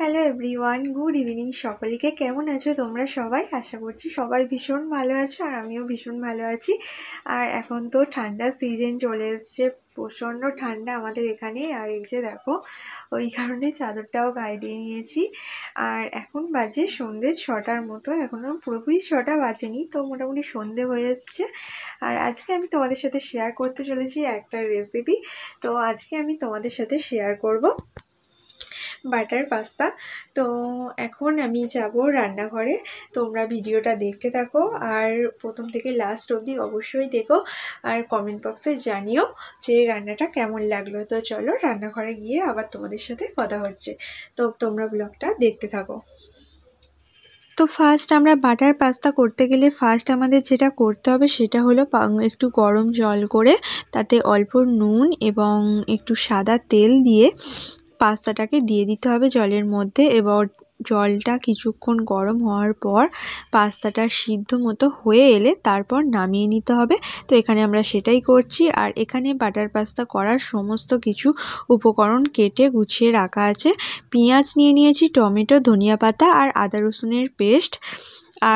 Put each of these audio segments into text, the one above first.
hello everyone good evening সকলকে কেমন আছো তোমরা সবাই আশা করছি সবাই ভীষণ ভালো আছো আর আমিও ভীষণ ভালো আছি আর এখন তো ঠান্ডার সিজন চলে এসছে প্রচণ্ড ঠান্ডা আমাদের এখানে আর এই যে দেখো ওই কারণে চাদরটাও গায়ে দিয়ে নিয়েছি আর এখন বাজে সন্ধ্যে ছটার মতো এখনও পুরোপুরি ছটা বাজেনি তো মোটামুটি সন্ধে হয়ে এসছে আর আজকে আমি তোমাদের সাথে শেয়ার করতে চলেছি একটা রেসিপি তো আজকে আমি তোমাদের সাথে শেয়ার করব বাটার পাস্তা তো এখন আমি যাব রান্নাঘরে তোমরা ভিডিওটা দেখতে থাকো আর প্রথম থেকে লাস্ট অবধি অবশ্যই দেখো আর কমেন্ট বক্সে জানিও যে রান্নাটা কেমন লাগলো তো চলো রান্নাঘরে গিয়ে আবার তোমাদের সাথে কথা হচ্ছে তো তোমরা ব্লগটা দেখতে থাকো তো ফার্স্ট আমরা বাটার পাস্তা করতে গেলে ফার্স্ট আমাদের যেটা করতে হবে সেটা হলো একটু গরম জল করে তাতে অল্প নুন এবং একটু সাদা তেল দিয়ে পাস্তাটাকে দিয়ে দিতে হবে জলের মধ্যে এবার জলটা কিছুক্ষণ গরম হওয়ার পর পাস্তাটা সিদ্ধ মতো হয়ে এলে তারপর নামিয়ে নিতে হবে তো এখানে আমরা সেটাই করছি আর এখানে বাটার পাস্তা করার সমস্ত কিছু উপকরণ কেটে গুছিয়ে রাখা আছে পেঁয়াজ নিয়ে নিয়েছি টমেটো ধনিয়া পাতা আর আদা রসুনের পেস্ট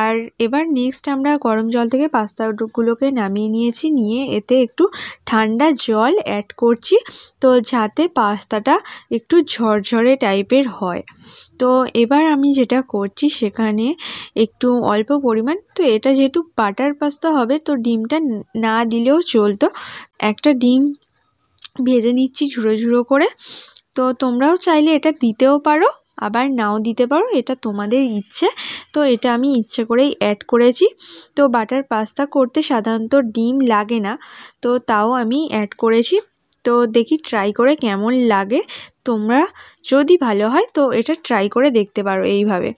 আর এবার নেক্সট আমরা গরম জল থেকে পাস্তাগুলোকে নামিয়ে নিয়েছি নিয়ে এতে একটু ঠান্ডা জল অ্যাড করছি তো যাতে পাস্তাটা একটু ঝরঝরে টাইপের হয় তো এবার আমি যেটা করছি সেখানে একটু অল্প পরিমাণ তো এটা যেহেতু বাটার পাস্তা হবে তো ডিমটা না দিলেও চলতো একটা ডিম ভেজে নিচ্ছি ঝুড়ো ঝুড়ো করে তো তোমরাও চাইলে এটা দিতেও পারো আবার নাও দিতে পারো এটা তোমাদের ইচ্ছে তো এটা আমি ইচ্ছে করেই অ্যাড করেছি তো বাটার পাস্তা করতে সাধারণত ডিম লাগে না তো তাও আমি অ্যাড করেছি তো দেখি ট্রাই করে কেমন লাগে তোমরা যদি ভালো হয় তো এটা ট্রাই করে দেখতে পারো এইভাবে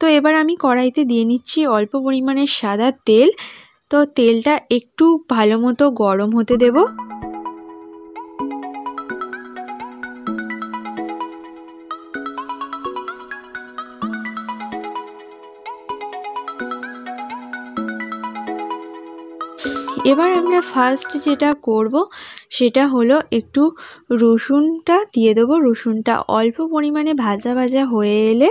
তো এবার আমি কড়াইতে দিয়ে নিচ্ছি অল্প পরিমাণে সাদা তেল তো তেলটা একটু ভালো মতো গরম হতে দেবো এবার আমরা ফার্স্ট যেটা করব সেটা হলো একটু রসুনটা দিয়ে দেবো রসুনটা অল্প পরিমাণে ভাজা ভাজা হয়ে এলে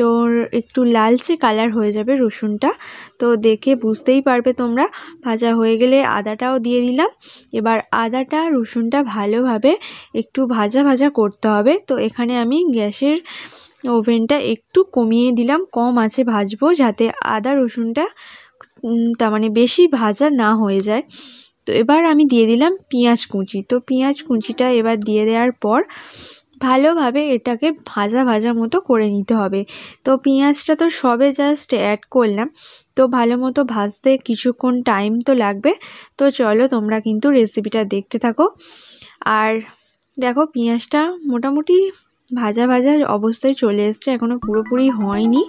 তোর একটু লালচে কালার হয়ে যাবে রসুনটা তো দেখে বুঝতেই পারবে তোমরা ভাজা হয়ে গেলে আদাটাও দিয়ে দিলাম এবার আদাটা রসুনটা ভালোভাবে একটু ভাজা ভাজা করতে হবে তো এখানে আমি গ্যাসের ওভেনটা একটু কমিয়ে দিলাম কম আছে ভাজবো যাতে আদা রসুনটা তার মানে বেশি ভাজা না হয়ে যায় তো এবার আমি দিয়ে দিলাম পেঁয়াজ কুঁচি তো পেঁয়াজ কুঁচিটা এবার দিয়ে দেওয়ার পর ভালোভাবে এটাকে ভাজা ভাজা মতো করে নিতে হবে তো পেঁয়াজটা তো সবে জাস্ট অ্যাড করলাম তো ভালো মতো ভাজতে কিছুক্ষণ টাইম তো লাগবে তো চলো তোমরা কিন্তু রেসিপিটা দেখতে থাকো আর দেখো পেঁয়াজটা মোটামুটি ভাজা ভাজা অবস্থায় চলে এসছে এখনও পুরোপুরি হয়নি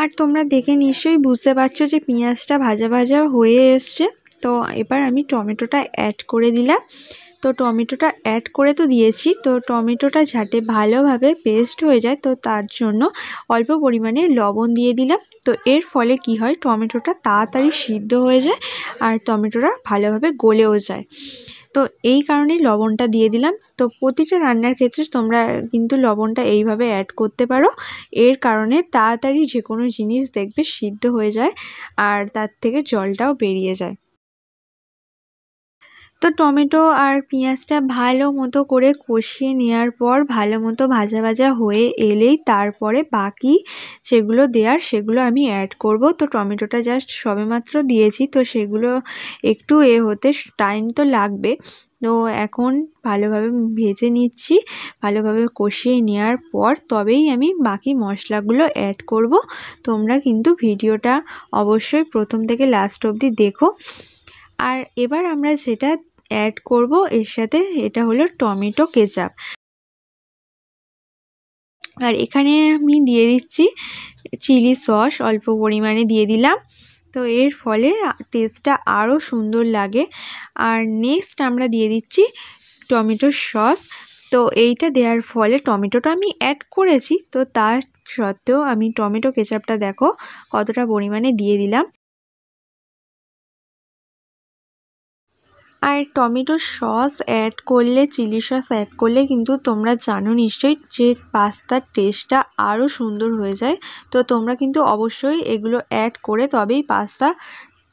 আর তোমরা দেখে নিশ্চয়ই বুঝতে পারছো যে পেঁয়াজটা ভাজা ভাজা হয়ে এসছে তো এবার আমি টমেটোটা অ্যাড করে দিলাম তো টমেটোটা অ্যাড করে তো দিয়েছি তো টমেটোটা যাতে ভালোভাবে পেস্ট হয়ে যায় তো তার জন্য অল্প পরিমাণে লবণ দিয়ে দিলাম তো এর ফলে কি হয় টমেটোটা তাড়াতাড়ি সিদ্ধ হয়ে যায় আর টমেটোটা ভালোভাবে গলেও যায় তো এই কারণেই লবণটা দিয়ে দিলাম তো প্রতিটা রান্নার ক্ষেত্রে তোমরা কিন্তু লবণটা এইভাবে অ্যাড করতে পারো এর কারণে তাড়াতাড়ি যে কোনো জিনিস দেখবে সিদ্ধ হয়ে যায় আর তার থেকে জলটাও বেরিয়ে যায় তো টমেটো আর পেঁয়াজটা ভালো মতো করে কষিয়ে নেওয়ার পর ভালো মতো ভাজা ভাজা হয়ে এলেই তারপরে বাকি সেগুলো দেওয়ার সেগুলো আমি অ্যাড করব তো টমেটোটা জাস্ট সবেমাত্র দিয়েছি তো সেগুলো একটু এ হতে টাইম তো লাগবে তো এখন ভালোভাবে ভেজে নিচ্ছি ভালোভাবে কষিয়ে নেওয়ার পর তবেই আমি বাকি মশলাগুলো অ্যাড করব তোমরা কিন্তু ভিডিওটা অবশ্যই প্রথম থেকে লাস্ট অবধি দেখো আর এবার আমরা যেটা অ্যাড করব এর সাথে এটা হলো টমেটো কেচাপ আর এখানে আমি দিয়ে দিচ্ছি চিলি সস অল্প পরিমাণে দিয়ে দিলাম তো এর ফলে টেস্টটা আরও সুন্দর লাগে আর নেক্সট আমরা দিয়ে দিচ্ছি টমেটো সস তো এইটা দেওয়ার ফলে টমেটোটা আমি অ্যাড করেছি তো তার সত্ত্বেও আমি টমেটো কেচাপটা দেখো কতটা পরিমাণে দিয়ে দিলাম আর টমেটো সস অ্যাড করলে চিলি সস অ্যাড করলে কিন্তু তোমরা জানো নিশ্চয়ই যে পাস্তার টেস্টটা আরও সুন্দর হয়ে যায় তো তোমরা কিন্তু অবশ্যই এগুলো অ্যাড করে তবেই পাস্তা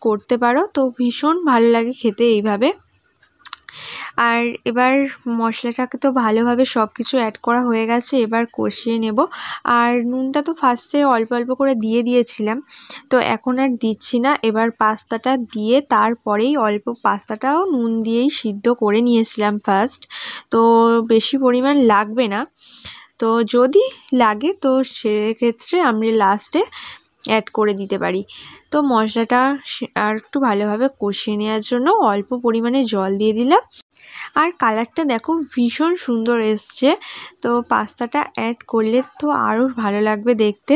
করতে পারো তো ভীষণ ভালো লাগে খেতে এইভাবে আর এবার মশলাটাকে তো ভালোভাবে সব কিছু অ্যাড করা হয়ে গেছে এবার কষিয়ে নেব আর নুনটা তো ফার্স্টে অল্প অল্প করে দিয়ে দিয়েছিলাম তো এখন আর দিচ্ছি না এবার পাস্তাটা দিয়ে তারপরেই অল্প পাস্তাটাও নুন দিয়েই সিদ্ধ করে নিয়েছিলাম ফার্স্ট তো বেশি পরিমাণ লাগবে না তো যদি লাগে তো সেক্ষেত্রে আমরা লাস্টে অ্যাড করে দিতে পারি তো মশলাটা আর একটু ভালোভাবে কষিয়ে নেওয়ার জন্য অল্প পরিমাণে জল দিয়ে দিলাম আর কালারটা দেখো ভীষণ সুন্দর এসছে তো পাস্তাটা অ্যাড করলে তো আরও ভালো লাগবে দেখতে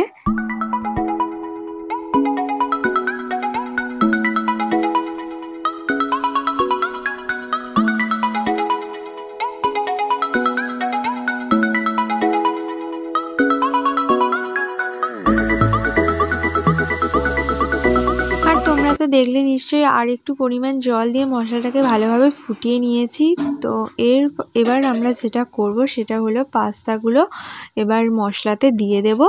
তো দেখলে নিশ্চয়ই আর একটু পরিমাণ জল দিয়ে মশলাটাকে ভালোভাবে ফুটিয়ে নিয়েছি তো এর এবার আমরা যেটা করব সেটা হলো পাস্তাগুলো এবার মশলাতে দিয়ে দেব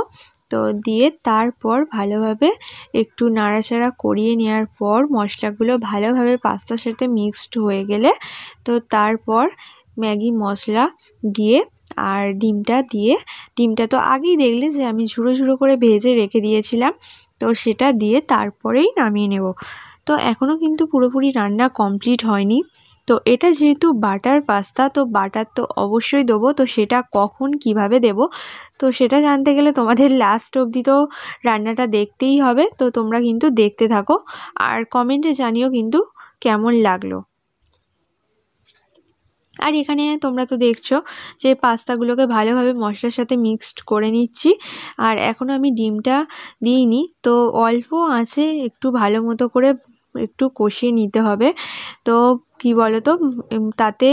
তো দিয়ে তারপর ভালোভাবে একটু নাড়াচাড়া করিয়ে নেওয়ার পর মশলাগুলো ভালোভাবে পাস্তার সাথে মিক্সড হয়ে গেলে তো তারপর ম্যাগি মশলা দিয়ে আর ডিমটা দিয়ে ডিমটা তো আগেই দেখলে যে আমি ঝুড়ো ঝুড়ো করে ভেজে রেখে দিয়েছিলাম তো সেটা দিয়ে তারপরেই নামিয়ে নেব তো এখনও কিন্তু পুরোপুরি রান্না কমপ্লিট হয়নি তো এটা যেহেতু বাটার পাস্তা তো বাটার তো অবশ্যই দেবো তো সেটা কখন কিভাবে দেব তো সেটা জানতে গেলে তোমাদের লাস্ট অবধি তো রান্নাটা দেখতেই হবে তো তোমরা কিন্তু দেখতে থাকো আর কমেন্টে জানিও কিন্তু কেমন লাগলো আর এখানে তোমরা তো দেখছো যে পাস্তাগুলোকে ভালোভাবে মশলার সাথে মিক্সড করে নিচ্ছি আর এখনও আমি ডিমটা দিইনি তো অল্প আছে একটু ভালো মতো করে একটু কষিয়ে নিতে হবে তো কি বলো তো তাতে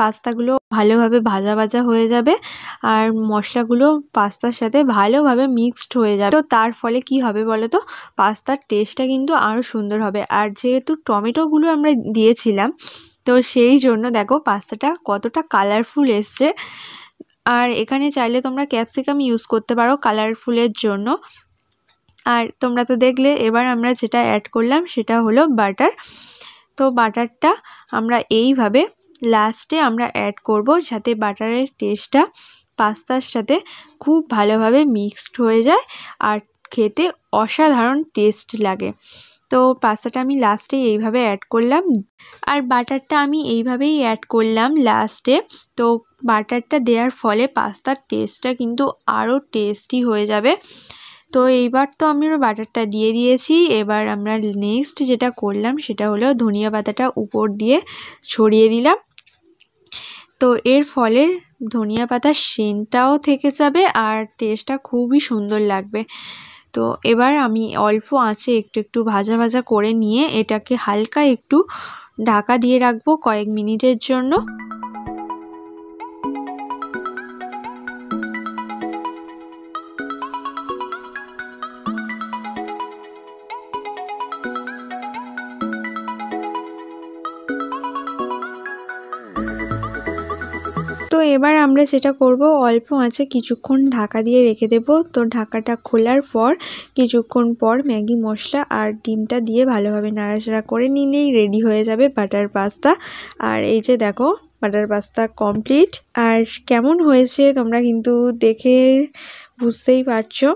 পাস্তাগুলো ভালোভাবে ভাজা ভাজা হয়ে যাবে আর মশলাগুলো পাস্তার সাথে ভালোভাবে মিক্সড হয়ে যাবে তো তার ফলে কি হবে বলো তো পাস্তার টেস্টটা কিন্তু আরও সুন্দর হবে আর যেহেতু টমেটোগুলো আমরা দিয়েছিলাম তো সেই জন্য দেখো পাস্তাটা কতটা কালারফুল এসছে আর এখানে চাইলে তোমরা ক্যাপসিকাম ইউজ করতে পারো কালারফুলের জন্য আর তোমরা তো দেখলে এবার আমরা যেটা অ্যাড করলাম সেটা হলো বাটার তো বাটারটা আমরা এইভাবে লাস্টে আমরা অ্যাড করব যাতে বাটারের টেস্টটা পাস্তার সাথে খুব ভালোভাবে মিক্সড হয়ে যায় আর খেতে অসাধারণ টেস্ট লাগে তো পাস্তাটা আমি লাস্টে এইভাবে অ্যাড করলাম আর বাটারটা আমি এইভাবেই অ্যাড করলাম লাস্টে তো বাটারটা দেওয়ার ফলে পাস্তার টেস্টটা কিন্তু আরও টেস্টি হয়ে যাবে তো এইবার তো আমি বাটারটা দিয়ে দিয়েছি এবার আমরা নেক্সট যেটা করলাম সেটা হলো ধনিয়া পাতাটা উপর দিয়ে ছড়িয়ে দিলাম তো এর ফলে ধনিয়া পাতার সেনটাও থেকে যাবে আর টেস্টটা খুবই সুন্দর লাগবে তো এবার আমি অল্প আঁচে একটু একটু ভাজা ভাজা করে নিয়ে এটাকে হালকা একটু ঢাকা দিয়ে রাখবো কয়েক মিনিটের জন্য এবার আমরা সেটা করব অল্প আছে কিছুক্ষণ ঢাকা দিয়ে রেখে দেব তো ঢাকাটা খোলার পর কিছুক্ষণ পর ম্যাগি মশলা আর ডিমটা দিয়ে ভালোভাবে নাড়াচাড়া করে নিলেই রেডি হয়ে যাবে বাটার পাস্তা আর এই যে দেখো বাটার পাস্তা কমপ্লিট আর কেমন হয়েছে তোমরা কিন্তু দেখে বুঝতেই পারছো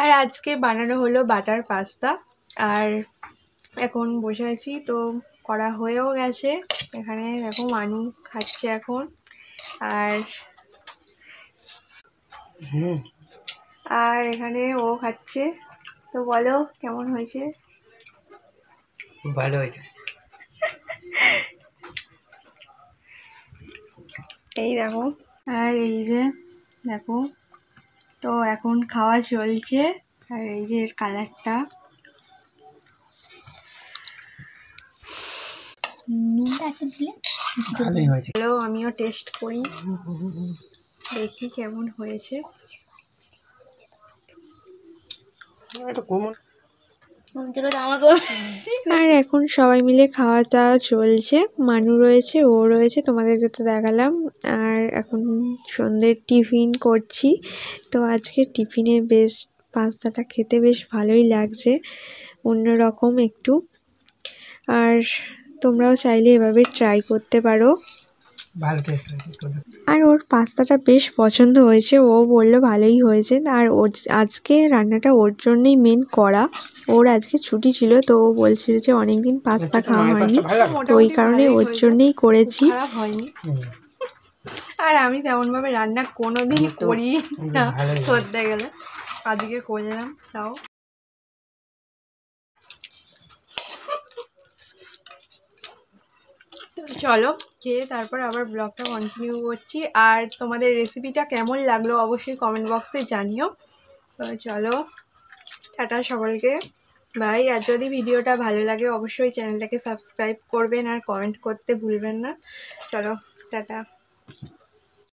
আর আজকে বানানো হলো বাটার পাস্তা আর এখন বসে আছি তো করা হয়েও গেছে এখানে দেখো মানু খাচ্ছে এখন আর আর এখানে ও খাচ্ছে তো বলো কেমন হয়েছে ভালো হয়েছে এই দেখো আর এই যে দেখো তো এখন খাওয়া চলছে আর এই যে এর কালারটা নুনটা দিলে হ্যালো আমিও টেস্ট করি দেখি কেমন হয়েছে আর এখন সবাই মিলে খাওয়া দাওয়া চলছে মানু রয়েছে ও রয়েছে তোমাদেরকে তো দেখালাম আর এখন সন্ধ্যের টিফিন করছি তো আজকে টিফিনে বেশ পাস্তাটা খেতে বেশ ভালোই লাগছে অন্যরকম একটু আর তোমরাও চাইলে এভাবে ট্রাই করতে পারো আর ওর পাস্তাটা বেশ পছন্দ হয়েছে ও বললো ভালোই হয়েছে আর ওর আজকে রান্নাটা ওর জন্যই মেন করা ওর আজকে ছুটি ছিল তো ও বলছিল যে অনেকদিন পাস্তা খাওয়া হয়নি তো ওই কারণে ওর জন্যই করেছি আর আমি তেমনভাবে রান্না কোনোদিন করি না করতে গেলে আজকে করলাম তাও চলো খেয়ে তারপর আবার ব্লগটা কন্টিনিউ করছি আর তোমাদের রেসিপিটা কেমন লাগলো অবশ্যই কমেন্ট বক্সে জানিও তো চলো টাটা সকলকে বাই আর যদি ভিডিওটা ভালো লাগে অবশ্যই চ্যানেলটাকে সাবস্ক্রাইব করবেন আর কমেন্ট করতে ভুলবেন না চলো টাটা